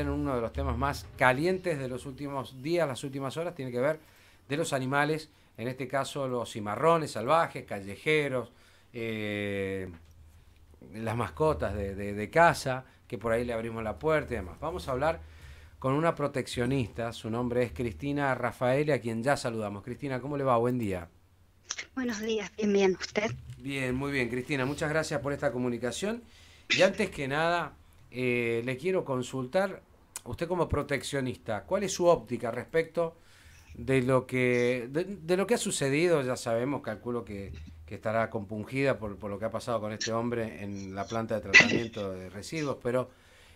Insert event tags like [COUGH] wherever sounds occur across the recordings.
en uno de los temas más calientes de los últimos días, las últimas horas, tiene que ver de los animales, en este caso los cimarrones salvajes, callejeros, eh, las mascotas de, casa, que por ahí le abrimos la puerta y demás. Vamos a hablar con una proteccionista, su nombre es Cristina Rafael, a quien ya saludamos. Cristina, ¿cómo le va? Buen día. Buenos días, bien, bien, ¿usted? Bien, muy bien, Cristina, muchas gracias por esta comunicación. Y antes que nada, eh, le quiero consultar usted como proteccionista, ¿cuál es su óptica respecto de lo que, de, lo que ha sucedido? Ya sabemos, calculo que, estará compungida por, lo que ha pasado con este hombre en la planta de tratamiento de residuos, pero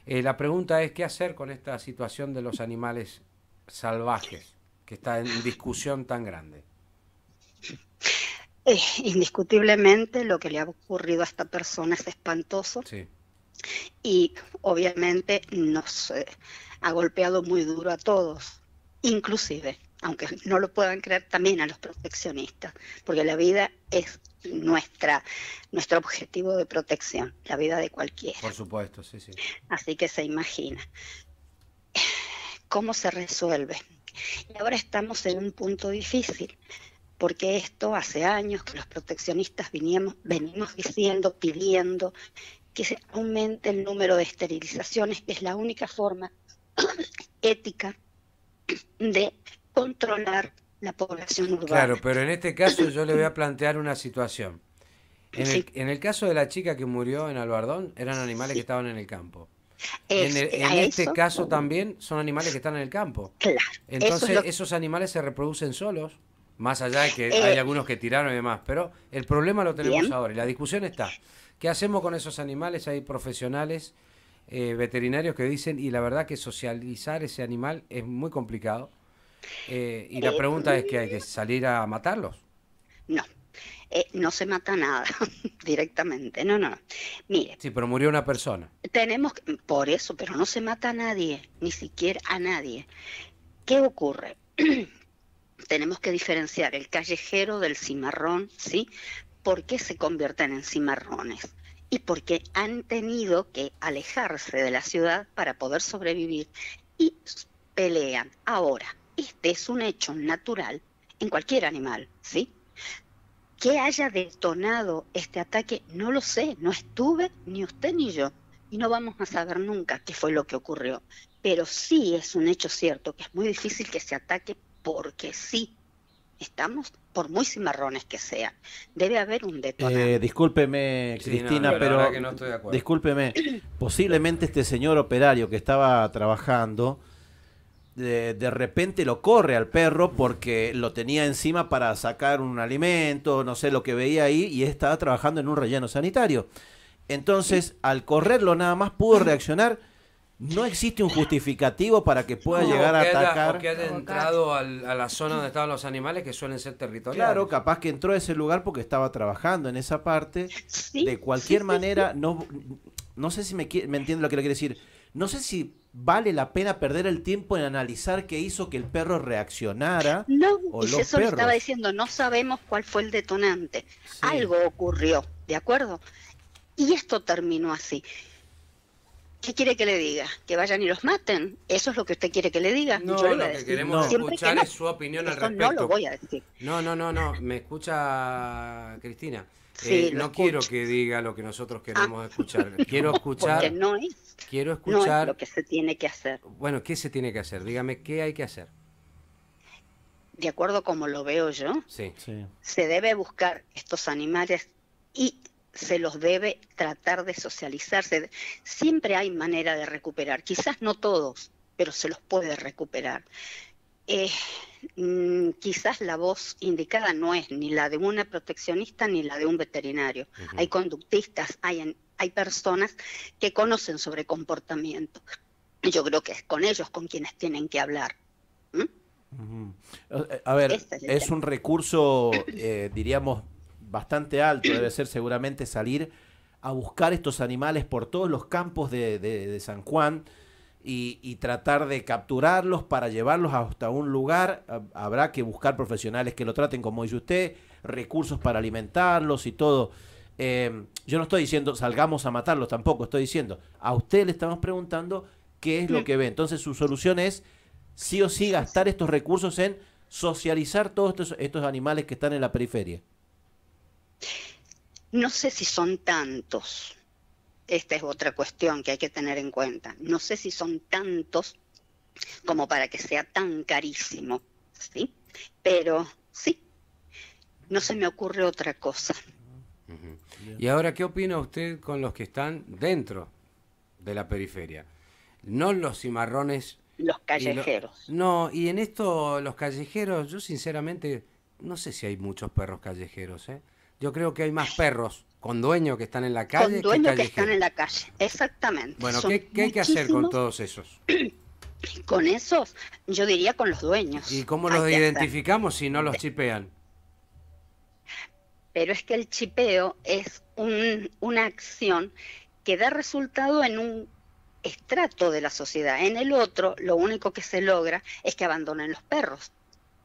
eh, la pregunta es qué hacer con esta situación de los animales salvajes que está en discusión tan grande. Eh, indiscutiblemente lo que le ha ocurrido a esta persona es espantoso. Sí y obviamente nos eh, ha golpeado muy duro a todos, inclusive, aunque no lo puedan creer, también a los proteccionistas, porque la vida es nuestra, nuestro objetivo de protección, la vida de cualquiera. Por supuesto, sí, sí. Así que se imagina cómo se resuelve. Y ahora estamos en un punto difícil, porque esto hace años que los proteccionistas veníamos, venimos diciendo, pidiendo que se aumente el número de esterilizaciones, que es la única forma [CLEARS THROAT] ética de controlar la población urbana. Claro, pero en este caso yo le voy a plantear una situación. En, el, caso de la chica que murió en Albardón, eran animales que estaban en el campo. en, este caso también son animales que están en el campo. Claro. Entonces, esos animales se reproducen solos, más allá de que eh, hay algunos que tiraron y demás. Pero el problema lo tenemos ahora y la discusión está. ¿Qué hacemos con esos animales? Hay profesionales eh, veterinarios que dicen, y la verdad que socializar ese animal es muy complicado. Eh, y la pregunta es que hay que salir a matarlos. No, eh, no se mata nada [LAUGHS] directamente, no, no. Mire. Sí, pero murió una persona. Tenemos, por eso, pero no se mata a nadie, ni siquiera a nadie. ¿Qué ocurre? [CLEARS THROAT] tenemos que diferenciar el callejero del cimarrón, ¿sí? por qué se convierten en cimarrones y porque han tenido que alejarse de la ciudad para poder sobrevivir y pelean. Ahora, este es un hecho natural en cualquier animal, ¿sí? ¿Qué haya detonado este ataque? No lo sé, no estuve ni usted ni yo y no vamos a saber nunca qué fue lo que ocurrió. Pero sí es un hecho cierto que es muy difícil que se ataque porque sí, estamos, por muy cimarrones que sean, debe haber un detalle. Eh, discúlpeme, Cristina, pero, discúlpeme, posiblemente este señor operario que estaba trabajando, de, de, repente lo corre al perro porque lo tenía encima para sacar un alimento, no sé lo que veía ahí, y estaba trabajando en un relleno sanitario. Entonces, al correrlo nada más pudo reaccionar no existe un justificativo para que pueda llegar a atacar. Porque que haya entrado a la zona donde estaban los animales que suelen ser territoriales. Claro, capaz que entró a ese lugar porque estaba trabajando en esa parte. De cualquier manera, no, no sé si me, me entiende lo que le quiero decir. No sé si vale la pena perder el tiempo en analizar qué hizo que el perro reaccionara. No, o los eso estaba diciendo, no sabemos cuál fue el detonante. Algo ocurrió, ¿de acuerdo? Y esto terminó así. ¿Qué quiere que le diga? ¿Que vayan y los maten? ¿Eso es lo que usted quiere que le diga? No, lo, que queremos escuchar es su opinión al respecto. No lo voy a decir. No, no, no, no. Me escucha Cristina. Eh, no quiero que diga lo que nosotros ah. queremos escuchar. [LAUGHS] Quiero escuchar. no Quiero escuchar. lo que se tiene que hacer. Bueno, ¿qué se tiene que hacer? Dígame, ¿qué hay que hacer? de acuerdo como lo veo yo, se debe buscar estos animales y se los debe tratar de socializarse. Siempre hay manera de recuperar, quizás no todos, pero se los puede recuperar. Eh, mm, quizás la voz indicada no es ni la de una proteccionista ni la de un veterinario. Hay conductistas, hay, hay personas que conocen sobre comportamiento. Yo creo que es con ellos con quienes tienen que hablar. A ver, este es, un recurso, eh, diríamos, bastante alto debe ser seguramente salir a buscar estos animales por todos los campos de, San Juan y, tratar de capturarlos para llevarlos hasta un lugar. Habrá que buscar profesionales que lo traten, como dice usted, recursos para alimentarlos y todo. Em, yo no estoy diciendo salgamos a matarlos tampoco, estoy diciendo, a usted le estamos preguntando qué es lo que ve. Entonces su solución es sí o sí gastar estos recursos en socializar todos estos, estos animales que están en la periferia. No sé si son tantos. Esta es otra cuestión que hay que tener en cuenta. No sé si son tantos como para que sea tan carísimo, ¿sí? Pero sí, no se me ocurre otra cosa. Y ahora, ¿qué opina usted con los que están dentro de la periferia? No los cimarrones. Los callejeros. No, y en esto, los callejeros, yo sinceramente no sé si hay muchos perros callejeros, ¿eh? Yo creo que hay más perros con dueños que están en la calle. Con dueños que, están en la calle, exactamente. Bueno, ¿qué, hay que hacer con todos esos? [CLEARS THROAT] Con esos, yo diría con los dueños. ¿Y cómo los identificamos si no los chipean? Pero es que el chipeo es una acción que da resultado en un estrato de la sociedad. En el otro, lo único que se logra es que abandonen los perros.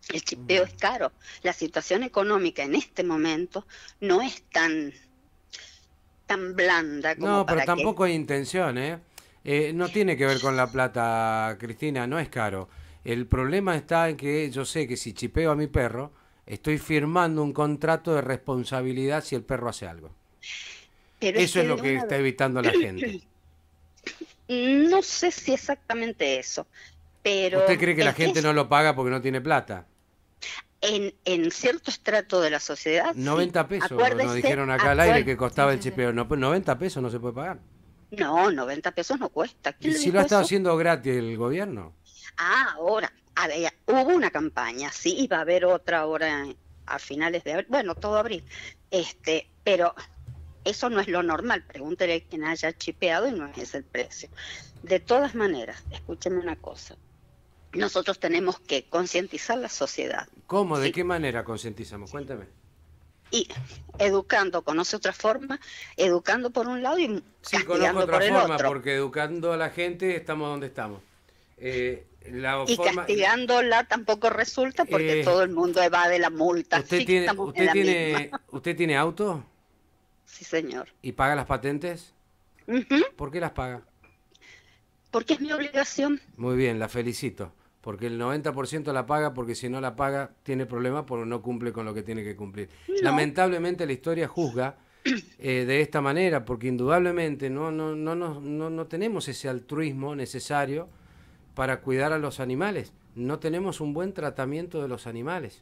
El mm. chipeo es caro. La situación económica en este momento no es tan, tan blanda como. No, pero tampoco hay intención, ¿eh? Eh, No tiene que ver con la plata, Cristina, no es caro. El problema está en que yo sé que si chipeo a mi perro, estoy firmando un contrato de responsabilidad si el perro hace algo. eso es, lo que está evitando la gente. [CLEARS THROAT] No sé si exactamente eso, pero... ¿Usted cree que la gente no lo paga porque no tiene plata? en, cierto estrato de la sociedad. 90 pesos, nos dijeron acá al aire que costaba el chipeo. No, 90 pues, pesos no se puede pagar. No, 90 pesos no cuesta. ¿Y si lo ha estado haciendo gratis el gobierno? Ah, ahora. hubo una campaña, sí, iba a haber otra ahora a finales de abril, bueno, todo abril. Este, pero eso no es lo normal. Pregúntele a quien haya chipeado y no es el precio. De todas maneras, escúcheme una cosa nosotros tenemos que concientizar la sociedad. ¿Cómo? ¿De qué manera concientizamos? Cuéntame. Y educando, conoce otra forma, educando por un lado y sí, castigando otra por forma, Porque educando a la gente estamos donde estamos. Eh, y castigándola tampoco resulta porque eh, todo el mundo evade la multa. ¿Usted, tiene, auto? Sí, señor. ¿Y paga las patentes? ¿Por qué las paga? Porque es mi obligación. Muy bien, la felicito porque el 90% la paga, porque si no la paga tiene problemas porque no cumple con lo que tiene que cumplir. Lamentablemente la historia juzga eh, de esta manera, porque indudablemente no, no, no, no, no tenemos ese altruismo necesario para cuidar a los animales. No tenemos un buen tratamiento de los animales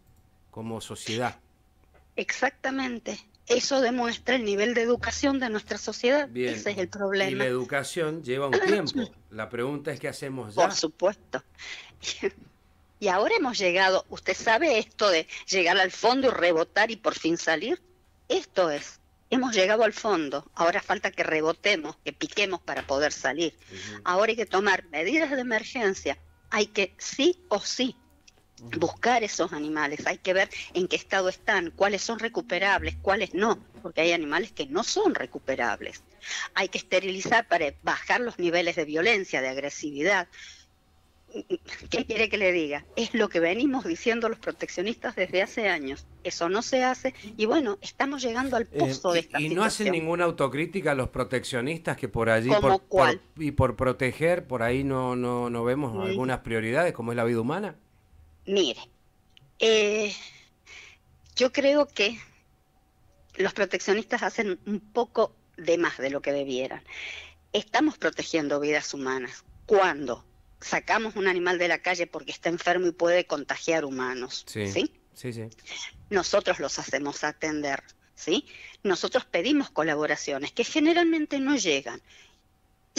como sociedad. Exactamente eso demuestra el nivel de educación de nuestra sociedad. Ese es el problema. Y la educación lleva un ah, tiempo. La pregunta es qué hacemos ya. Por supuesto. [LAUGHS] Y ahora hemos llegado, usted sabe esto de llegar al fondo y rebotar y por fin salir. Esto es, hemos llegado al fondo, ahora falta que rebotemos, que piquemos para poder salir. Ahora hay que tomar medidas de emergencia, hay que sí o sí buscar esos animales, hay que ver en qué estado están, cuáles son recuperables, cuáles no, porque hay animales que no son recuperables. Hay que esterilizar para bajar los niveles de violencia, de agresividad. ¿Qué quiere que le diga? Es lo que venimos diciendo los proteccionistas desde hace años. Eso no se hace y bueno, estamos llegando al eh, pozo de esta y, situación. Y no hacen ninguna autocrítica los proteccionistas que por allí por, y por proteger, por ahí no, no, no vemos algunas prioridades como es la vida humana. Mire, eh, yo creo que los proteccionistas hacen un poco de más de lo que debieran. Estamos protegiendo vidas humanas. cuando Sacamos un animal de la calle porque está enfermo y puede contagiar humanos. sí. Nosotros los hacemos atender, ¿sí? Nosotros pedimos colaboraciones que generalmente no llegan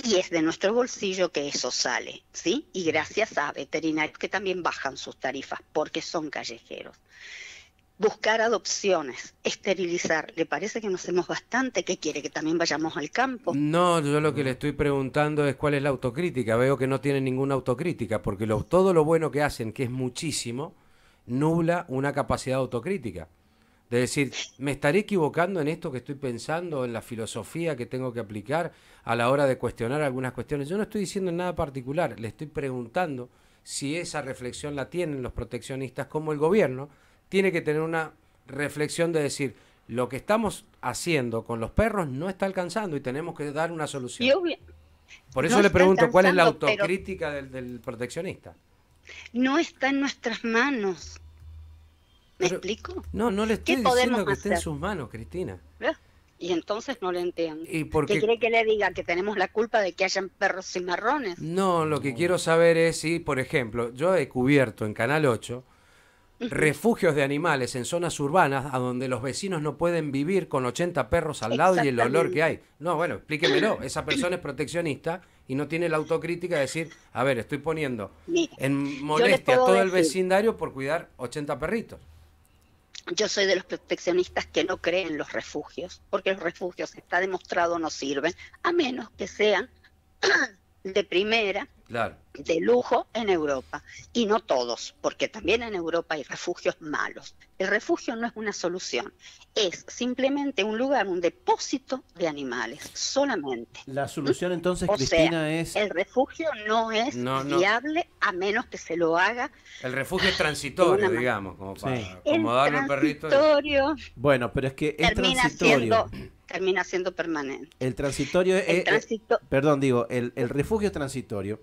y es de nuestro bolsillo que eso sale, ¿sí? Y gracias a veterinarios que también bajan sus tarifas porque son callejeros. Buscar adopciones, esterilizar, ¿le parece que no hacemos bastante? ¿Qué quiere? ¿Que también vayamos al campo? No, yo lo que le estoy preguntando es cuál es la autocrítica. Veo que no tiene ninguna autocrítica porque todo lo bueno que hacen, que es muchísimo, nubla una capacidad autocrítica. De decir, ¿me estaré equivocando en esto que estoy pensando, en la filosofía que tengo que aplicar a la hora de cuestionar algunas cuestiones? Yo no estoy diciendo nada particular, le estoy preguntando si esa reflexión la tienen los proteccionistas como el gobierno. Tiene que tener una reflexión de decir, lo que estamos haciendo con los perros no está alcanzando y tenemos que dar una solución. Por eso le pregunto, ¿cuál es la autocrítica del proteccionista? No está en nuestras manos ¿Me explico? No, no le estoy diciendo que esté en sus manos, Cristina. ¿Eh? Y entonces no le entiendo. ¿Qué quiere que le diga? ¿Que tenemos la culpa de que hayan perros marrones? No, lo que quiero saber es si, por ejemplo, yo he cubierto en Canal 8 refugios de animales en zonas urbanas a donde los vecinos no pueden vivir con 80 perros al lado y el olor que hay. No, bueno, explíquemelo. Esa persona es proteccionista y no tiene la autocrítica de decir, a ver, estoy poniendo en molestia A todo el vecindario por cuidar 80 perritos. Yo soy de los proteccionistas que no creen los refugios, porque los refugios está demostrado no sirven, a menos que sean [CLEARS THROAT] de primera, de lujo en Europa. Y no todos, porque también en Europa hay refugios malos. El refugio no es una solución, es simplemente un lugar, un depósito de animales, solamente. La solución mm. entonces, Cristina, es... El refugio no es viable a menos que se lo haga... El refugio es transitorio, digamos, como para acomodar perrito. Bueno, pero es que es transitorio termina siendo permanente. El transitorio es, eh, Perdón, digo, el, refugio transitorio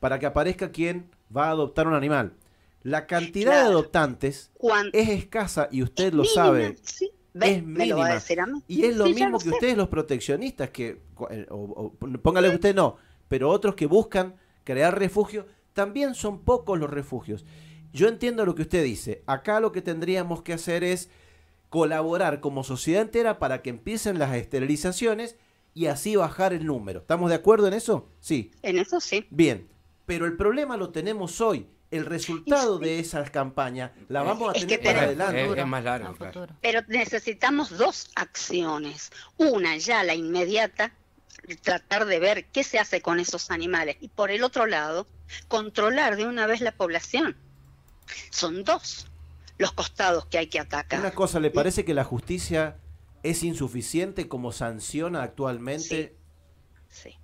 para que aparezca quien va a adoptar un animal. La cantidad de adoptantes es escasa y usted lo sabe. ¿sí? es mínima. Y es lo mismo que ustedes los proteccionistas, que, póngale usted no, pero otros que buscan crear refugio, también son pocos los refugios. Yo entiendo lo que usted dice. Acá lo que tendríamos que hacer es colaborar como sociedad entera para que empiecen las esterilizaciones y así bajar el número. ¿Estamos de acuerdo en eso? Sí. En eso sí. Bien, pero el problema lo tenemos hoy. El resultado de esas campañas la vamos a tener para adelante. Pero necesitamos dos acciones. Una ya la inmediata, tratar de ver qué se hace con esos animales. Y por el otro lado, controlar de una vez la población. Son dos los costados que hay que atacar. Una cosa, ¿le parece que la justicia es insuficiente como sanciona actualmente? Sí.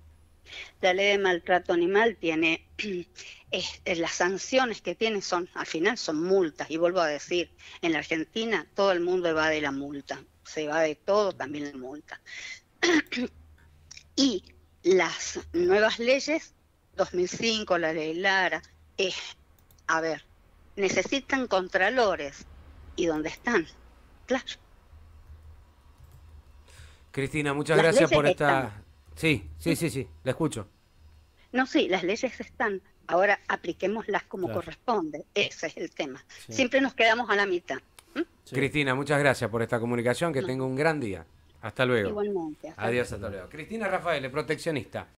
La ley de maltrato animal tiene, [CLEARS THROAT] eh, las sanciones que tiene son, al final son multas, y vuelvo a decir, en la Argentina todo el mundo va de la multa, se va de todo, también la multa. [CLEARS THROAT] y las nuevas leyes, 2005, la ley Lara, es, a ver, necesitan contralores. ¿Y dónde están? Claro. Cristina, muchas gracias por esta... Sí, sí, sí, sí, la escucho. No, sí, las leyes están. Ahora apliquémoslas como corresponde. Ese es el tema. Siempre nos quedamos a la mitad. Cristina, muchas gracias por esta comunicación. Que tenga un gran día. Hasta luego. Igualmente. Adiós, hasta luego. Cristina Rafael, proteccionista.